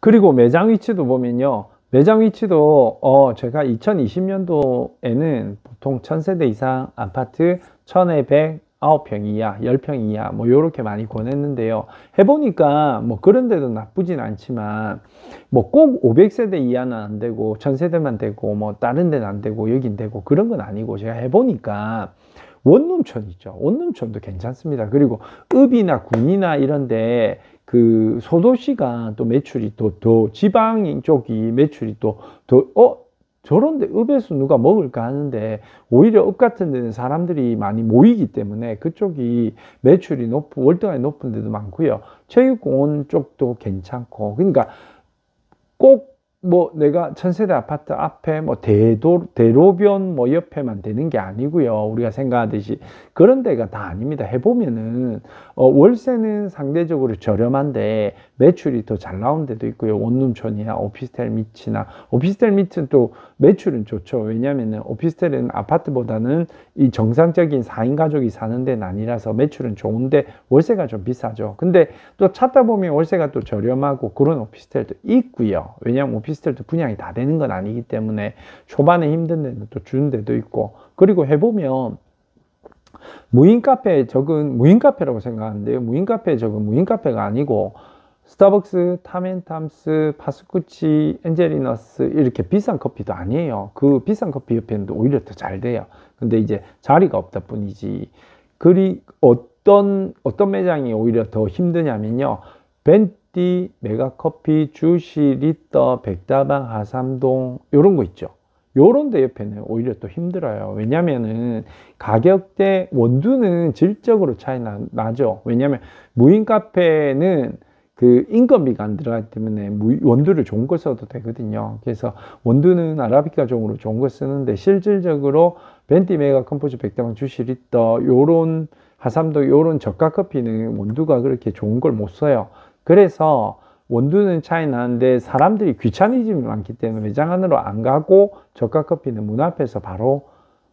그리고 매장 위치도 보면요. 매장 위치도 어 제가 2020년도에는 보통 1000세대 이상 아파트 1200 9평 이하, 10평 이하 뭐 요렇게 많이 권했는데요. 해보니까 뭐 그런 데도 나쁘진 않지만 뭐 꼭 500세대 이하는 안 되고 1000세대만 되고 뭐 다른 데는 안 되고 여긴 되고 그런 건 아니고 제가 해보니까 원룸촌 있죠. 원룸촌도 괜찮습니다. 그리고 읍이나 군이나 이런데 그 소도시가 또 매출이 또, 더 지방 쪽이 매출이 또, 더, 어? 저런데 읍에서 누가 먹을까 하는데 오히려 읍 같은 데는 사람들이 많이 모이기 때문에 그쪽이 매출이 높고 월등하게 높은 데도 많고요. 체육공원 쪽도 괜찮고 그러니까 꼭뭐 내가 천세대 아파트 앞에 뭐 대도 대로변 뭐 옆에만 되는 게 아니고요. 우리가 생각하듯이 그런 데가 다 아닙니다. 해보면은 어 월세는 상대적으로 저렴한데 매출이 더 잘 나온 데도 있고요. 원룸촌이야, 오피스텔 밑이나 오피스텔 밑은 또 매출은 좋죠. 왜냐하면 오피스텔은 아파트보다는 이 정상적인 4인 가족이 사는 데는 아니라서 매출은 좋은데 월세가 좀 비싸죠. 근데 또 찾다 보면 월세가 또 저렴하고 그런 오피스텔도 있고요. 왜냐하면 오피스텔도 분양이 다 되는 건 아니기 때문에 초반에 힘든 데는 또 주는 데도 있고 그리고 해보면 무인 카페에 적은 무인 카페라고 생각하는데요. 무인 카페에 적은 무인 카페가 아니고 스타벅스, 타멘탐스, 파스쿠치, 엔젤리너스 이렇게 비싼 커피도 아니에요. 그 비싼 커피 옆에는 오히려 더 잘 돼요. 근데 이제 자리가 없다 뿐이지. 그리 어떤 어떤 매장이 오히려 더 힘드냐면요. 벤티, 메가커피, 주시, 리터, 백다방, 하삼동 이런 거 있죠. 요런 데 옆에는 오히려 또 힘들어요. 왜냐면은 가격대 원두는 질적으로 차이 나, 죠 왜냐면 무인 카페는 그 인건비가 안 들어가기 때문에 원두를 좋은 걸 써도 되거든요. 그래서 원두는 아라비카 종으로 좋은 걸 쓰는데 실질적으로 벤티메가 컴포즈 백대방 주시리터 요런 하삼도 요런 저가 커피는 원두가 그렇게 좋은 걸 못 써요. 그래서 원두는 차이 나는데 사람들이 귀차니즘이 많기 때문에 매장 안으로 안 가고 저가 커피는 문 앞에서 바로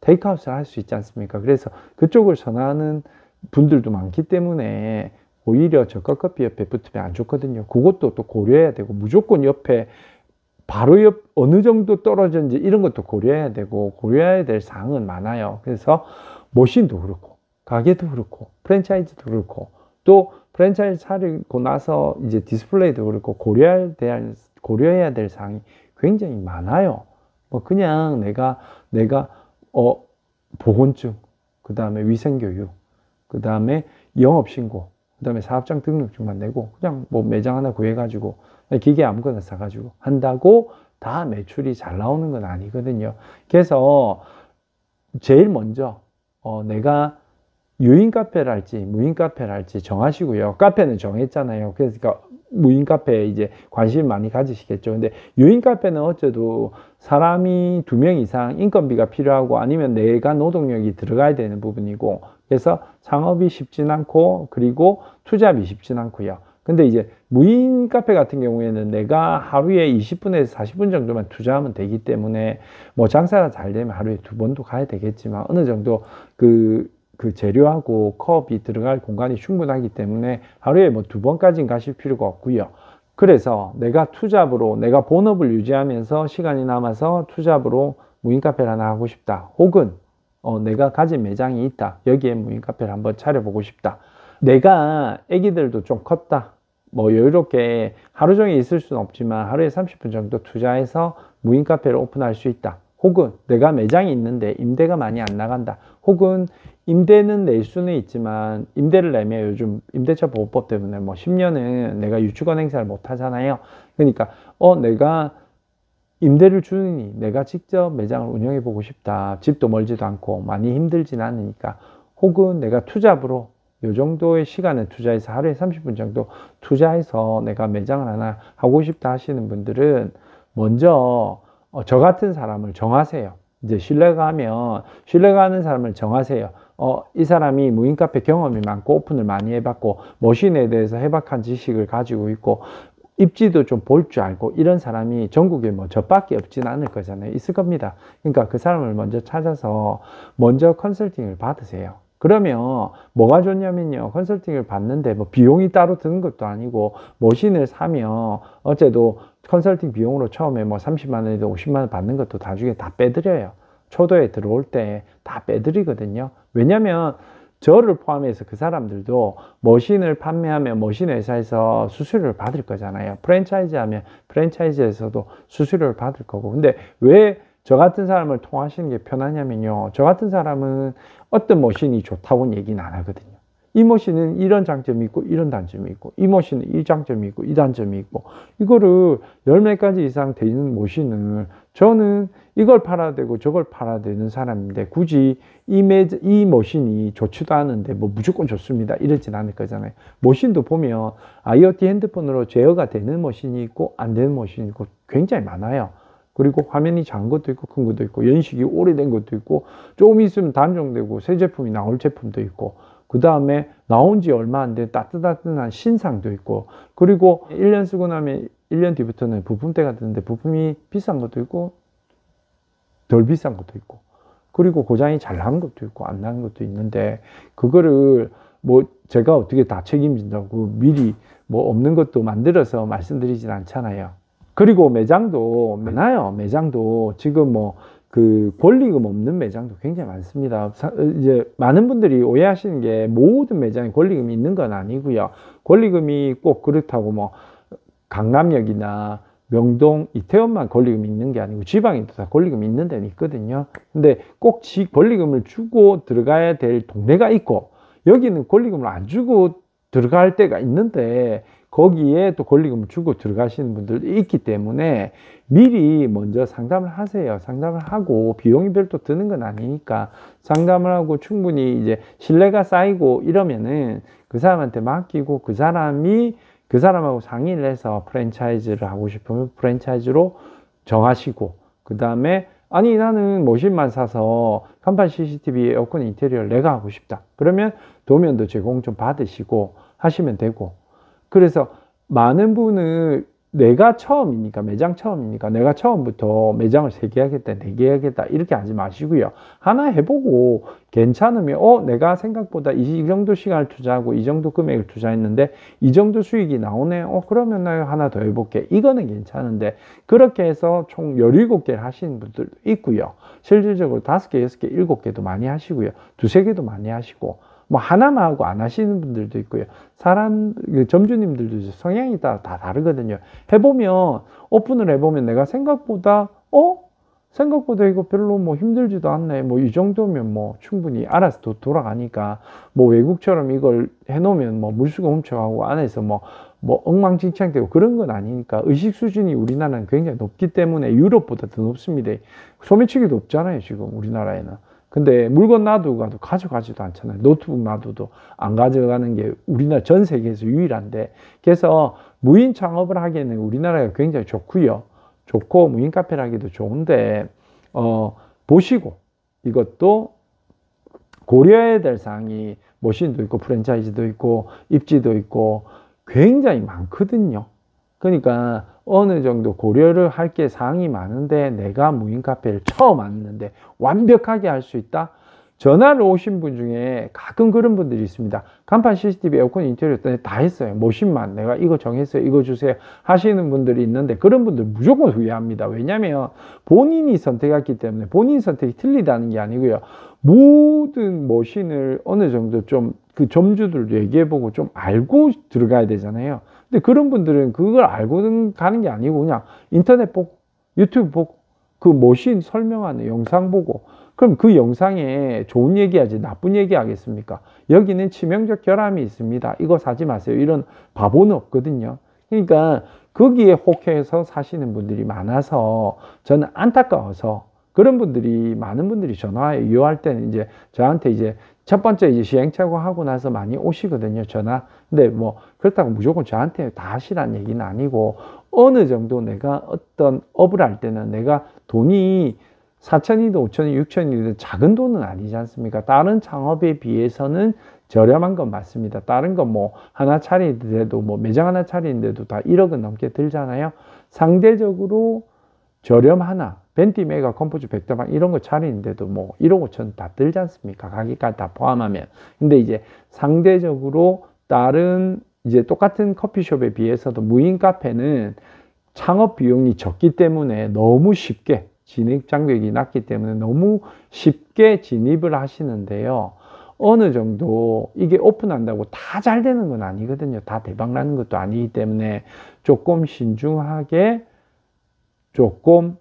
테이크아웃을 할 수 있지 않습니까? 그래서 그쪽을 전하는 분들도 많기 때문에 오히려 저가 커피 옆에 붙으면 안 좋거든요. 그것도 또 고려해야 되고 무조건 옆에 바로 옆 어느 정도 떨어졌는지 이런 것도 고려해야 되고 고려해야 될 사항은 많아요. 그래서 머신도 그렇고 가게도 그렇고 프랜차이즈도 그렇고 또 프랜차이즈 차리고 나서 이제 디스플레이도 그렇고 고려해야 될 고려해야 될 사항이 굉장히 많아요. 뭐 그냥 내가 내가 어 보건증 그 다음에 위생교육 그 다음에 영업신고 그 다음에 사업장 등록증만 내고 그냥 뭐 매장 하나 구해가지고 기계 아무거나 사가지고 한다고 다 매출이 잘 나오는 건 아니거든요. 그래서 제일 먼저 어 내가 유인 카페랄지 무인 카페랄지 정하시고요. 카페는 정했잖아요. 그러니까 무인 카페에 이제 관심 많이 가지시겠죠. 근데 유인 카페는 어쨌도 사람이 두 명 이상 인건비가 필요하고 아니면 내가 노동력이 들어가야 되는 부분이고 그래서 창업이 쉽진 않고 그리고 투잡이 쉽진 않고요. 근데 이제 무인 카페 같은 경우에는 내가 하루에 20분에서 40분 정도만 투자하면 되기 때문에 뭐 장사가 잘 되면 하루에 두 번도 가야 되겠지만 어느 정도 그그 그 재료하고 컵이 들어갈 공간이 충분하기 때문에 하루에 뭐 두 번까지는 가실 필요가 없고요. 그래서 내가 투잡으로 내가 본업을 유지하면서 시간이 남아서 투잡으로 무인 카페를 하나 하고 싶다. 혹은 어, 내가 가진 매장이 있다. 여기에 무인 카페를 한번 차려보고 싶다. 내가 애기들도 좀 컸다. 뭐 여유롭게 하루 종일 있을 수는 없지만 하루에 30분 정도 투자해서 무인 카페를 오픈할 수 있다. 혹은 내가 매장이 있는데 임대가 많이 안 나간다. 혹은 임대는 낼 수는 있지만 임대를 내면 요즘 임대차 보호법 때문에 뭐 10년은 내가 유치권 행사를 못 하잖아요. 그러니까 어 내가 임대를 주니 내가 직접 매장을 운영해 보고 싶다. 집도 멀지도 않고 많이 힘들진 않으니까 혹은 내가 투잡으로 요 정도의 시간을 투자해서 하루에 30분 정도 투자해서 내가 매장을 하나 하고 싶다 하시는 분들은 먼저 어, 저 같은 사람을 정하세요. 이제 신뢰가 하면 신뢰가 하는 사람을 정하세요. 어, 이 사람이 무인 카페 경험이 많고 오픈을 많이 해봤고 머신에 대해서 해박한 지식을 가지고 있고 입지도 좀 볼 줄 알고 이런 사람이 전국에 뭐 저밖에 없진 않을 거잖아요. 있을 겁니다. 그러니까 그 사람을 먼저 찾아서 먼저 컨설팅을 받으세요. 그러면 뭐가 좋냐면요. 컨설팅을 받는데 뭐 비용이 따로 드는 것도 아니고 머신을 뭐 사면 어째도 컨설팅 비용으로 처음에 뭐 30만 원에도 50만 원 받는 것도 나중에 다 빼드려요. 초도에 들어올 때 다 빼드리거든요. 왜냐면 하 저를 포함해서 그 사람들도 머신을 판매하면 머신 회사에서 수수료를 받을 거잖아요. 프랜차이즈 하면 프랜차이즈에서도 수수료를 받을 거고. 근데 왜 저 같은 사람을 통하시는 게 편하냐면요. 저 같은 사람은 어떤 머신이 좋다고는 얘기는 안 하거든요. 이 머신은 이런 장점이 있고 이런 단점이 있고 이 머신은 이 장점이 있고 이 단점이 있고 이거를 열매까지 이상 되는 머신을 저는 이걸 팔아야 되고 저걸 팔아야 되는 사람인데 굳이 이, 매저, 이 머신이 좋지도 않은데 뭐 무조건 좋습니다 이러진 않을 거잖아요 머신도 보면 IoT 핸드폰으로 제어가 되는 머신이 있고 안 되는 머신이 있고 굉장히 많아요 그리고 화면이 작은 것도 있고 큰 것도 있고 연식이 오래된 것도 있고 조금 있으면 단종되고 새 제품이 나올 제품도 있고 그 다음에 나온 지 얼마 안 된 따뜻따뜻한 신상도 있고 그리고 1년 쓰고 나면 1년 뒤부터는 부품대가되는데 부품이 비싼 것도 있고 덜 비싼 것도 있고 그리고 고장이 잘 나는 것도 있고 안 나는 것도 있는데 그거를 뭐 제가 어떻게 다 책임진다고 미리 뭐 없는 것도 만들어서 말씀드리진 않잖아요. 그리고 매장도 많아요. 매장도 지금 뭐 그 권리금 없는 매장도 굉장히 많습니다. 이제 많은 분들이 오해하시는 게 모든 매장에 권리금이 있는 건 아니고요. 권리금이 꼭 그렇다고 뭐 강남역이나 명동 이태원만 권리금이 있는 게 아니고 지방에도 다 권리금이 있는 데는 있거든요. 근데 꼭지 권리금을 주고 들어가야 될 동네가 있고 여기는 권리금을 안 주고 들어갈 때가 있는데 거기에 또 권리금을 주고 들어가시는 분들도 있기 때문에 미리 먼저 상담을 하세요. 상담을 하고 비용이 별도 드는 건 아니니까 상담을 하고 충분히 이제 신뢰가 쌓이고 이러면은 그 사람한테 맡기고 그 사람이 그 사람하고 상의를 해서 프랜차이즈를 하고 싶으면 프랜차이즈로 정하시고 그 다음에 아니 나는 머신만 사서 간판 CCTV 에어컨 인테리어를 내가 하고 싶다. 그러면 도면도 제공 좀 받으시고 하시면 되고 그래서 많은 분을 내가 처음이니까 매장 처음이니까 내가 처음부터 매장을 세 개 하겠다 4개 하겠다 이렇게 하지 마시고요 하나 해보고 괜찮으면 어 내가 생각보다 이 정도 시간을 투자하고 이 정도 금액을 투자했는데 이 정도 수익이 나오네 어 그러면 나 하나 더 해볼게 이거는 괜찮은데 그렇게 해서 총 17개를 하시는 분들도 있고요 실질적으로 5개 6개 7개도 많이 하시고요 두세 개도 많이 하시고 뭐 하나만 하고 안 하시는 분들도 있고요. 사람 그 점주님들도 성향이 다, 다 다르거든요. 해보면 오픈을 해보면 내가 생각보다 어 생각보다 이거 별로 뭐 힘들지도 않네. 뭐 이 정도면 뭐 충분히 알아서 도, 돌아가니까 뭐 외국처럼 이걸 해놓으면 뭐 물수가 훔쳐가고 안에서 뭐뭐 뭐 엉망진창되고 그런 건 아니니까 의식 수준이 우리나라는 굉장히 높기 때문에 유럽보다 더 높습니다. 소매치기도 없잖아요, 지금 우리나라에는. 근데 물건 놔두고 가도 가져가지도 않잖아요. 노트북 놔두도 안 가져가는 게 우리나라 전 세계에서 유일한데 그래서 무인 창업을 하기에는 우리나라가 굉장히 좋고요. 좋고 무인 카페를 하기도 좋은데 어 보시고 이것도 고려해야 될 사항이 머신도 있고 프랜차이즈도 있고 입지도 있고 굉장히 많거든요. 그러니까 어느 정도 고려를 할 게 사항이 많은데 내가 무인 카페를 처음 왔는데 완벽하게 할 수 있다? 전화를 오신 분 중에 가끔 그런 분들이 있습니다. 간판 CCTV, 에어컨, 인테리어 다 했어요. 모신만 뭐 내가 이거 정했어요. 이거 주세요. 하시는 분들이 있는데 그런 분들 무조건 후회합니다. 왜냐하면 본인이 선택했기 때문에 본인 선택이 틀리다는 게 아니고요. 모든 머신을 어느 정도 좀 그 점주들도 얘기해보고 좀 알고 들어가야 되잖아요. 근데 그런 분들은 그걸 알고 가는 게 아니고 그냥 인터넷 보고 유튜브 보고 그 모신 설명하는 영상 보고 그럼 그 영상에 좋은 얘기하지 나쁜 얘기 하겠습니까? 여기는 치명적 결함이 있습니다. 이거 사지 마세요. 이런 바보는 없거든요. 그러니까 거기에 혹해서 사시는 분들이 많아서 저는 안타까워서 그런 분들이 많은 분들이 전화에 유할 때는 이제 저한테 이제 첫 번째 이제 시행착오 하고 나서 많이 오시거든요 전화. 근데 뭐 그렇다고 무조건 저한테 다 하시란 얘기는 아니고 어느 정도 내가 어떤 업을 할 때는 내가 돈이 4천이든 5천이든 6천이든 작은 돈은 아니지 않습니까? 다른 창업에 비해서는 저렴한 건 맞습니다. 다른 건 뭐 하나 차리더데도뭐 매장 하나 차리는데도 다 1억은 넘게 들잖아요. 상대적으로 저렴하나 벤티메가 컴포즈 백다방 이런 거 차리는데도 뭐 1억 5천 다 들지 않습니까? 가격까지 다 포함하면. 근데 이제 상대적으로 다른 이제 똑같은 커피숍에 비해서도 무인 카페는 창업 비용이 적기 때문에 너무 쉽게 진입 장벽이 낮기 때문에 너무 쉽게 진입을 하시는데요. 어느 정도 이게 오픈한다고 다 잘 되는 건 아니거든요. 다 대박 나는 것도 아니기 때문에 조금 신중하게 조금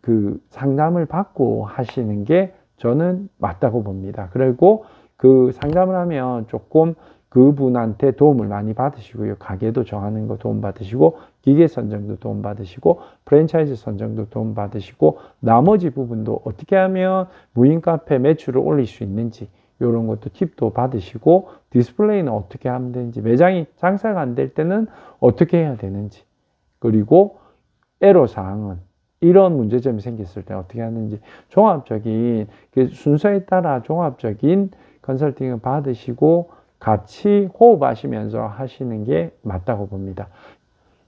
그 상담을 받고 하시는 게 저는 맞다고 봅니다. 그리고 그 상담을 하면 조금 그분한테 도움을 많이 받으시고요. 가게도 정하는 거 도움 받으시고, 기계 선정도 도움 받으시고, 프랜차이즈 선정도 도움 받으시고, 나머지 부분도 어떻게 하면 무인 카페 매출을 올릴 수 있는지, 이런 것도 팁도 받으시고, 디스플레이는 어떻게 하면 되는지, 매장이 장사가 안 될 때는 어떻게 해야 되는지, 그리고 애로사항은 이런 문제점이 생겼을 때 어떻게 하는지 종합적인 그 순서에 따라 종합적인 컨설팅을 받으시고 같이 호흡하시면서 하시는 게 맞다고 봅니다.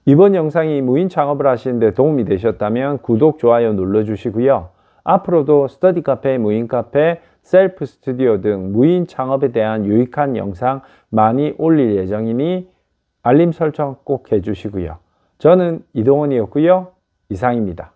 이번 영상이 무인 창업을 하시는데 도움이 되셨다면 구독, 좋아요 눌러주시고요. 앞으로도 스터디 카페, 무인 카페, 셀프 스튜디오 등 무인 창업에 대한 유익한 영상 많이 올릴 예정이니 알림 설정 꼭 해주시고요. 저는 이동원이었고요. 이상입니다.